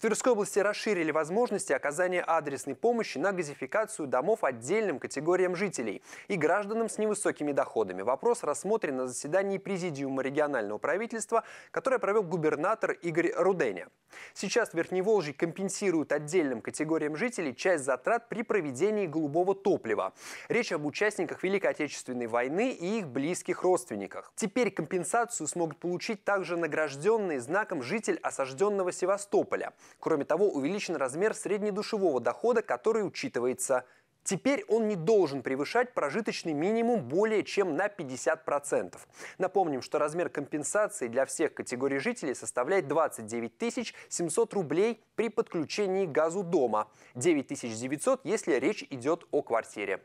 В Тверской области расширили возможности оказания адресной помощи на газификацию домов отдельным категориям жителей и гражданам с невысокими доходами. Вопрос рассмотрен на заседании Президиума регионального правительства, которое провел губернатор Игорь Руденя. Сейчас Верхневолжье компенсирует отдельным категориям жителей часть затрат при проведении голубого топлива. Речь об участниках Великой Отечественной войны и их близких родственниках. Теперь компенсацию смогут получить также награжденные знаком житель осажденного Севастополя. Кроме того, увеличен размер среднедушевого дохода, который учитывается Теперь он не должен превышать прожиточный минимум более чем на 50%. Напомним, что размер компенсации для всех категорий жителей составляет 29 700 рублей при подключении к газу дома, 9 900, если речь идет о квартире.